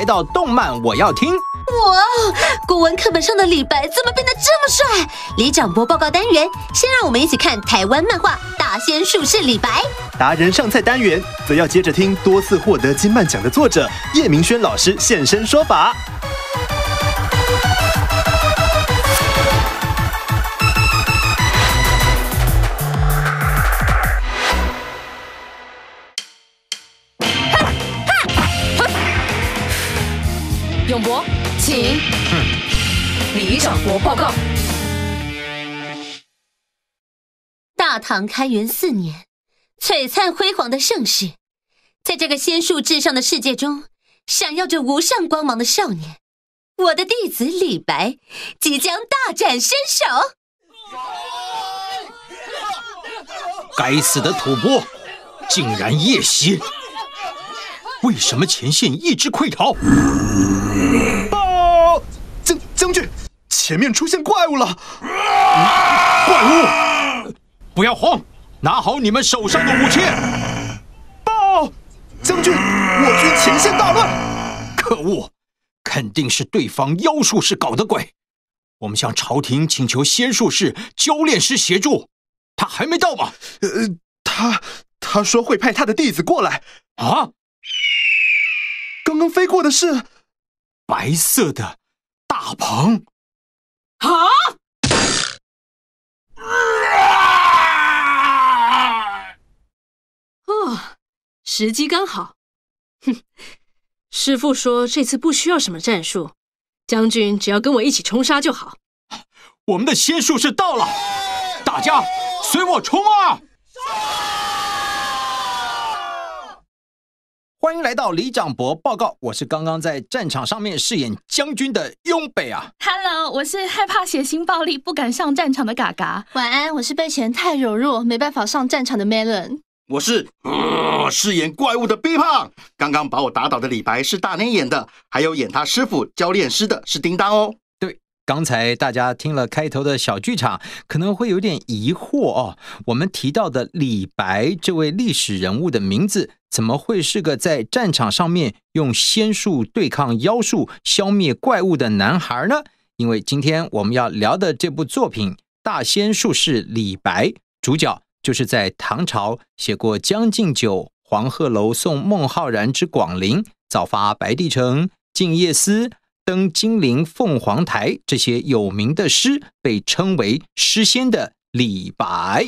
来到动漫，我要听哇！古文课本上的李白怎么变得这么帅？李长博报告单元，先让我们一起看台湾漫画《大仙术士李白》。达人上菜单元，则要接着听多次获得金漫奖的作者叶明轩老师现身说法。请李长国报告。大唐开元四年，璀璨辉煌的盛世，在这个仙术至上的世界中，闪耀着无上光芒的少年，我的弟子李白，即将大展身手。该死的吐蕃，竟然夜袭！为什么前线一直溃逃？将将军，前面出现怪物了！怪物！不要慌，拿好你们手上的武器！报，将军，我军前线大乱！可恶，肯定是对方妖术士搞的鬼！我们向朝廷请求仙术士、教炼师协助。他还没到吗？呃，他他说会派他的弟子过来。啊！刚刚飞过的是白色的。老鹏！啊！哦，时机刚好。哼，师傅说这次不需要什么战术，将军只要跟我一起冲杀就好。我们的仙术是到了，大家随我冲啊！欢迎来到李长博报告，我是刚刚在战场上面饰演将军的雍北啊。Hello，我是害怕血腥暴力不敢上战场的嘎嘎。晚安，我是被嫌太柔弱没办法上战场的 Melon。我是饰演怪物的 b 胖。刚刚把我打倒的李白是大内演的，还有演他师傅教练师的是叮当哦。对，刚才大家听了开头的小剧场，可能会有点疑惑哦。我们提到的李白这位历史人物的名字。怎么会是个在战场上面用仙术对抗妖术、消灭怪物的男孩呢？因为今天我们要聊的这部作品《大仙术士李白》，主角就是在唐朝写过《将进酒》《黄鹤楼送孟浩然之广陵》《早发白帝城》《静夜思》《登金陵凤凰台》这些有名的诗，被称为“诗仙”的李白。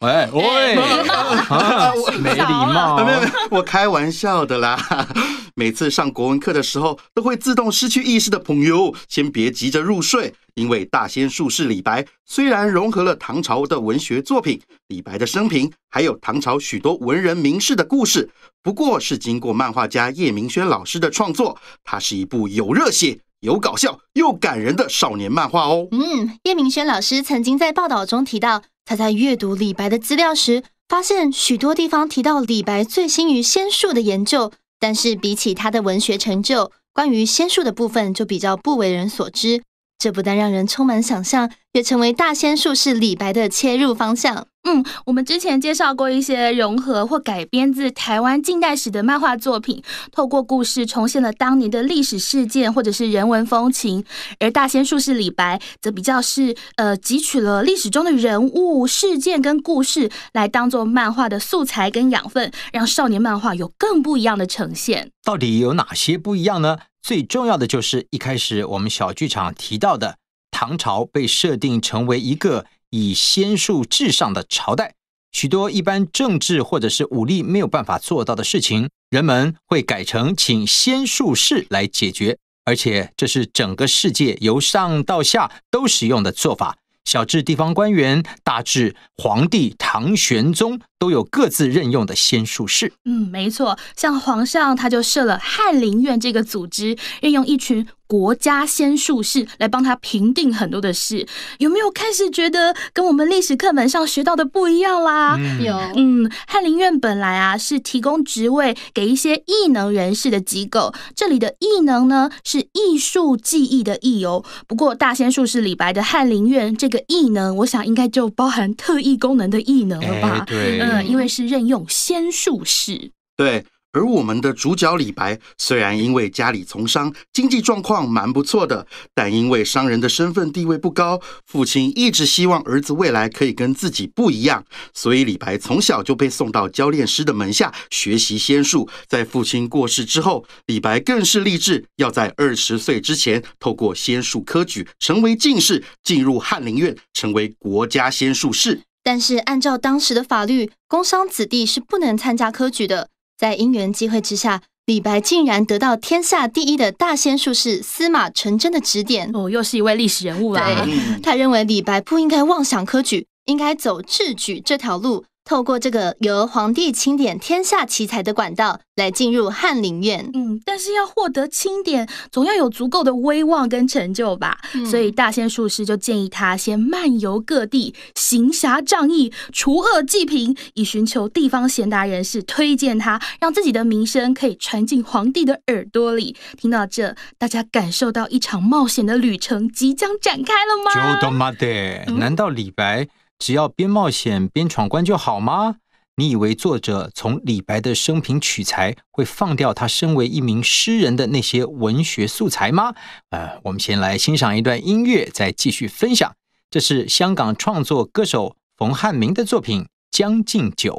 喂喂，没礼貌，没有，我开玩笑的啦。每次上国文课的时候，都会自动失去意识的朋友，先别急着入睡，因为大仙术士李白虽然融合了唐朝的文学作品、李白的生平，还有唐朝许多文人名士的故事，不过是经过漫画家叶明轩老师的创作，它是一部有热血。有搞笑又感人的少年漫画哦。嗯，叶明轩老师曾经在报道中提到，他在阅读李白的资料时，发现许多地方提到李白醉心于仙术的研究，但是比起他的文学成就，关于仙术的部分就比较不为人所知。这不但让人充满想象，也成为大仙术士李白的切入方向。嗯，我们之前介绍过一些融合或改编自台湾近代史的漫画作品，透过故事重现了当年的历史事件或者是人文风情。而大仙术士李白则比较是呃，汲取了历史中的人物、事件跟故事来当做漫画的素材跟养分，让少年漫画有更不一样的呈现。到底有哪些不一样呢？最重要的就是一开始我们小剧场提到的唐朝被设定成为一个。以仙术至上的朝代，许多一般政治或者是武力没有办法做到的事情，人们会改成请仙术士来解决，而且这是整个世界由上到下都使用的做法。小至地方官员，大至皇帝唐玄宗，都有各自任用的仙术士。嗯，没错，像皇上他就设了翰林院这个组织，任用一群。国家仙术士来帮他评定很多的事，有没有开始觉得跟我们历史课本上学到的不一样啦？有，嗯，翰林院本来啊是提供职位给一些异能人士的机构，这里的异能呢是艺术技艺的艺哦。不过大仙术士李白的翰林院这个异能，我想应该就包含特异功能的异能了吧？对，嗯，因为是任用仙术士，对。而我们的主角李白，虽然因为家里从商，经济状况蛮不错的，但因为商人的身份地位不高，父亲一直希望儿子未来可以跟自己不一样，所以李白从小就被送到教练师的门下学习仙术。在父亲过世之后，李白更是立志要在二十岁之前透过仙术科举，成为进士，进入翰林院，成为国家仙术士。但是按照当时的法律，工商子弟是不能参加科举的。在因缘机会之下，李白竟然得到天下第一的大仙术士司马承祯的指点。哦，又是一位历史人物啊！他认为李白不应该妄想科举，应该走智举这条路。透过这个由皇帝钦点天下奇才的管道来进入翰林院。嗯，但是要获得钦点，总要有足够的威望跟成就吧。所以大仙术师就建议他先漫游各地，行侠仗义，除恶济贫，以寻求地方贤达人士推荐他，让自己的名声可以传进皇帝的耳朵里。听到这，大家感受到一场冒险的旅程即将展开了吗？就都妈的，难道李白？只要边冒险边闯关就好吗？你以为作者从李白的生平取材会放掉他身为一名诗人的那些文学素材吗？呃，我们先来欣赏一段音乐，再继续分享。这是香港创作歌手冯汉明的作品《将进酒》。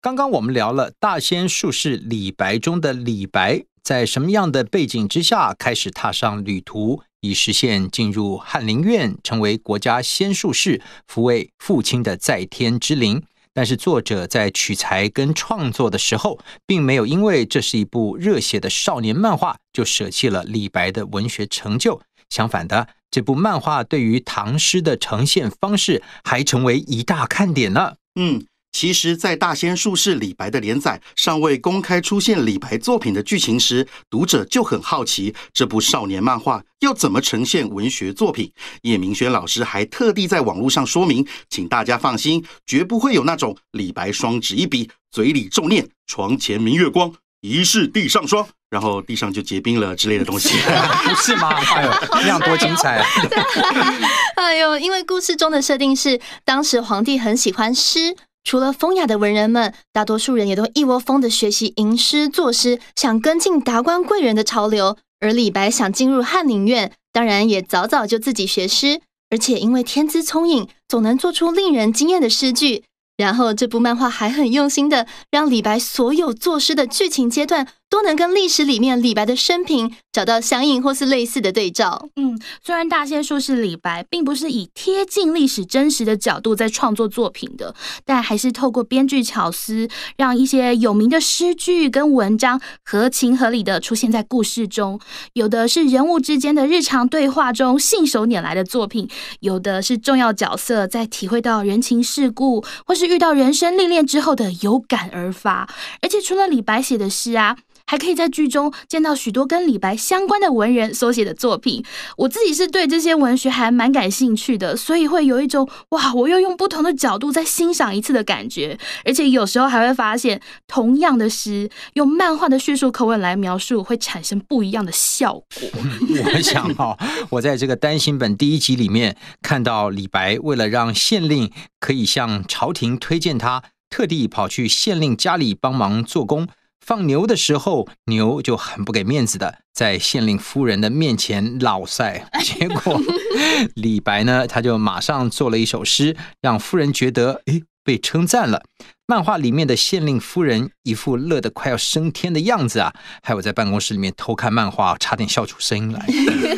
刚刚我们聊了大仙术士李白中的李白。在什么样的背景之下开始踏上旅途，以实现进入翰林院，成为国家仙术士，抚慰父亲的在天之灵？但是作者在取材跟创作的时候，并没有因为这是一部热血的少年漫画，就舍弃了李白的文学成就。相反的，这部漫画对于唐诗的呈现方式，还成为一大看点呢。嗯。其实，在大仙术士李白的连载尚未公开出现李白作品的剧情时，读者就很好奇这部少年漫画要怎么呈现文学作品。叶明轩老师还特地在网络上说明，请大家放心，绝不会有那种李白双指一笔，嘴里咒念“床前明月光，疑是地上霜”，然后地上就结冰了之类的东西。不 是吗？哎呦，那样多精彩啊！哎 呦，因为故事中的设定是当时皇帝很喜欢诗。除了风雅的文人们，大多数人也都一窝蜂的学习吟诗作诗，想跟进达官贵人的潮流。而李白想进入翰林院，当然也早早就自己学诗，而且因为天资聪颖，总能做出令人惊艳的诗句。然后这部漫画还很用心的让李白所有作诗的剧情阶段。都能跟历史里面李白的生平找到相应或是类似的对照。嗯，虽然大仙说是李白，并不是以贴近历史真实的角度在创作作品的，但还是透过编剧巧思，让一些有名的诗句跟文章合情合理的出现在故事中。有的是人物之间的日常对话中信手拈来的作品，有的是重要角色在体会到人情世故或是遇到人生历练之后的有感而发。而且除了李白写的诗啊。还可以在剧中见到许多跟李白相关的文人所写的作品。我自己是对这些文学还蛮感兴趣的，所以会有一种哇，我又用不同的角度再欣赏一次的感觉。而且有时候还会发现，同样的诗用漫画的叙述口吻来描述，会产生不一样的效果。我想哈，我在这个单行本第一集里面看到，李白为了让县令可以向朝廷推荐他，特地跑去县令家里帮忙做工。放牛的时候，牛就很不给面子的，在县令夫人的面前老晒。结果，李白呢，他就马上做了一首诗，让夫人觉得，诶被称赞了。漫画里面的县令夫人一副乐得快要升天的样子啊，还有在办公室里面偷看漫画，差点笑出声音来。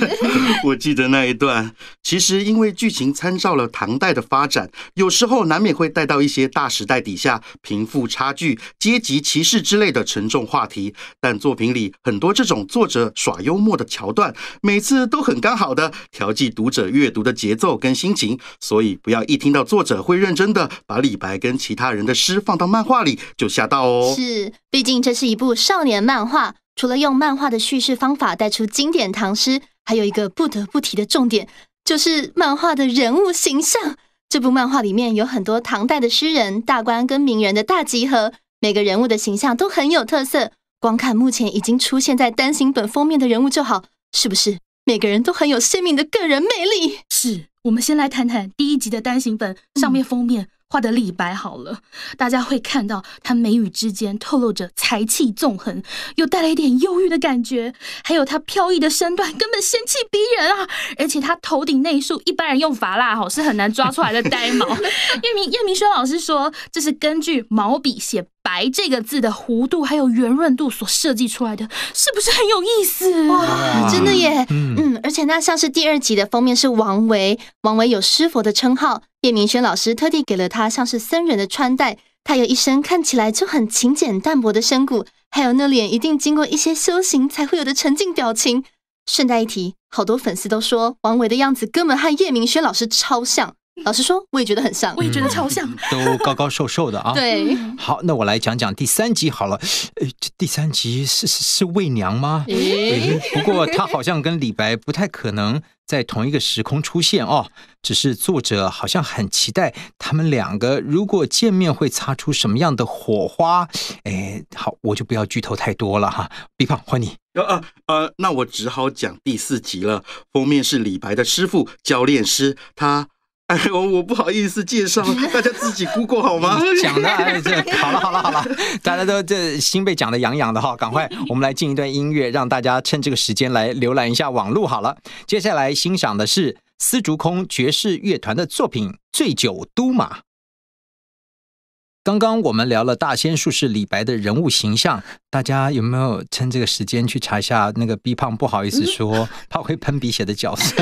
我记得那一段，其实因为剧情参照了唐代的发展，有时候难免会带到一些大时代底下贫富差距、阶级歧视之类的沉重话题。但作品里很多这种作者耍幽默的桥段，每次都很刚好的调剂读者阅读的节奏跟心情，所以不要一听到作者会认真的把李白跟其他人的诗。放到漫画里就吓到哦。是，毕竟这是一部少年漫画，除了用漫画的叙事方法带出经典唐诗，还有一个不得不提的重点，就是漫画的人物形象。这部漫画里面有很多唐代的诗人、大官跟名人的大集合，每个人物的形象都很有特色。光看目前已经出现在单行本封面的人物就好，是不是？每个人都很有鲜明的个人魅力。是，我们先来谈谈第一集的单行本上面封面。画的李白好了，大家会看到他眉宇之间透露着才气纵横，又带了一点忧郁的感觉，还有他飘逸的身段，根本仙气逼人啊！而且他头顶那一束，一般人用发蜡吼是很难抓出来的呆毛。叶明叶明轩老师说，这是根据毛笔写。白这个字的弧度还有圆润度所设计出来的是不是很有意思哇？真的耶，嗯嗯，而且那像是第二集的封面是王维，王维有师佛的称号，叶明轩老师特地给了他像是僧人的穿戴，他有一身看起来就很勤俭淡泊的身骨，还有那脸一定经过一些修行才会有的沉静表情。顺带一提，好多粉丝都说王维的样子根本和叶明轩老师超像。老实说，我也觉得很像，我也觉得超像，都高高瘦瘦的啊。对，好，那我来讲讲第三集好了。呃，这第三集是是是魏娘吗？不过她好像跟李白不太可能在同一个时空出现哦。只是作者好像很期待他们两个如果见面会擦出什么样的火花。哎，好，我就不要剧透太多了哈。比胖，换你。呃呃呃，那我只好讲第四集了。封面是李白的师傅教练师，他。哎，我我不好意思介绍，大家自己 Google 好吗？讲的，这好了好了好了，大家都这心被讲的痒痒的哈，赶快，我们来进一段音乐，让大家趁这个时间来浏览一下网络好了。接下来欣赏的是丝竹空爵士乐团的作品《醉酒都马》。刚刚我们聊了大仙术士李白的人物形象，大家有没有趁这个时间去查一下那个逼胖不好意思说，怕会喷鼻血的角色？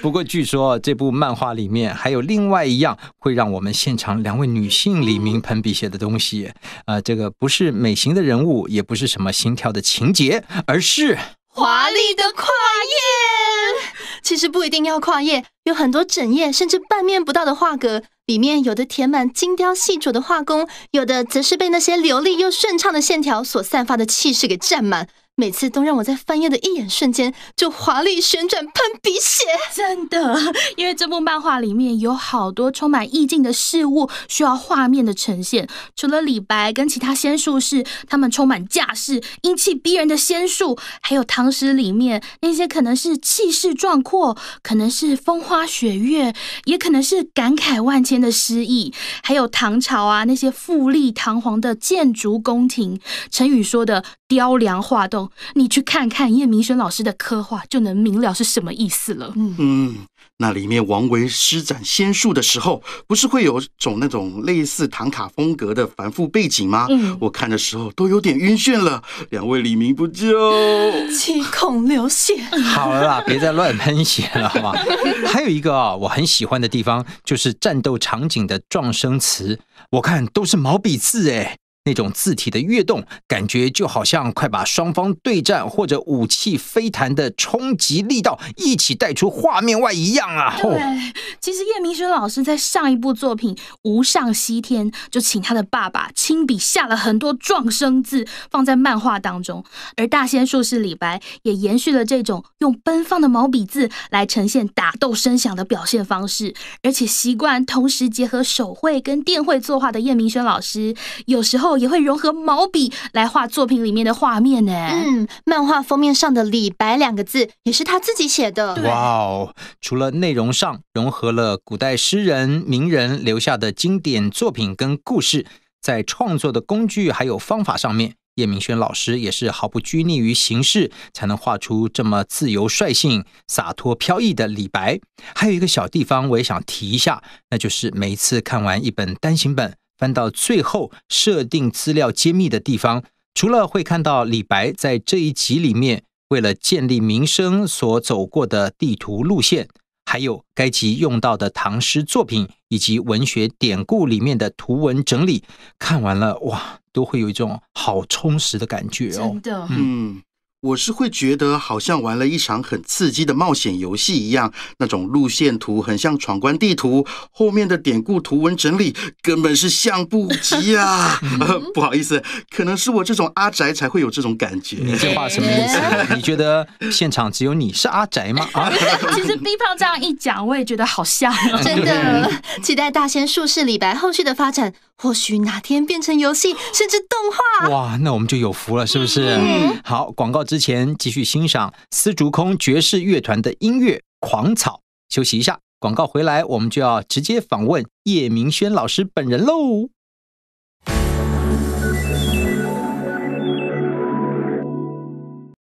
不过据说这部漫画里面还有另外一样会让我们现场两位女性李明喷鼻血的东西啊，这个不是美型的人物，也不是什么心跳的情节，而是华丽的跨越。其实不一定要跨页，有很多整页甚至半面不到的画格，里面有的填满精雕细琢的画工，有的则是被那些流利又顺畅的线条所散发的气势给占满。每次都让我在翻页的一眼瞬间就华丽旋转喷鼻血，真的，因为这部漫画里面有好多充满意境的事物需要画面的呈现。除了李白跟其他仙术士，他们充满架势、英气逼人的仙术，还有唐诗里面那些可能是气势壮阔，可能是风花雪月，也可能是感慨万千的诗意，还有唐朝啊那些富丽堂皇的建筑、宫廷。成语说的。雕梁画栋，你去看看叶明轩老师的刻画，就能明了是什么意思了。嗯，那里面王维施展仙术的时候，不是会有种那种类似唐卡风格的繁复背景吗？我看的时候都有点晕眩了。两位李明不就七孔流血？好了啦，别再乱喷血了，好吗？还有一个啊，我很喜欢的地方就是战斗场景的壮声词，我看都是毛笔字哎。那种字体的跃动，感觉就好像快把双方对战或者武器飞弹的冲击力道一起带出画面外一样啊！吼。其实叶明轩老师在上一部作品《无上西天》就请他的爸爸亲笔下了很多壮声字放在漫画当中，而大仙术士李白也延续了这种用奔放的毛笔字来呈现打斗声响的表现方式，而且习惯同时结合手绘跟电绘作画的叶明轩老师，有时候也会融合毛笔来画作品里面的画面呢。嗯，漫画封面上的李白两个字也是他自己写的。哇哦，除了内容上融合。了古代诗人名人留下的经典作品跟故事，在创作的工具还有方法上面，叶明轩老师也是毫不拘泥于形式，才能画出这么自由率性、洒脱飘逸的李白。还有一个小地方，我也想提一下，那就是每一次看完一本单行本，翻到最后设定资料揭秘的地方，除了会看到李白在这一集里面为了建立名声所走过的地图路线。还有该集用到的唐诗作品以及文学典故里面的图文整理，看完了哇，都会有一种好充实的感觉哦。真的，嗯。我是会觉得好像玩了一场很刺激的冒险游戏一样，那种路线图很像闯关地图，后面的典故图文整理根本是像不及啊！不好意思，可能是我这种阿宅才会有这种感觉。这话什么意思？你觉得现场只有你是阿宅吗？其实 B 胖这样一讲，我也觉得好像，真的期待大仙术士李白后续的发展。或许哪天变成游戏，甚至动画。哇，那我们就有福了，是不是？好，广告之前继续欣赏丝竹空爵士乐团的音乐狂草。休息一下，广告回来，我们就要直接访问叶明轩老师本人喽。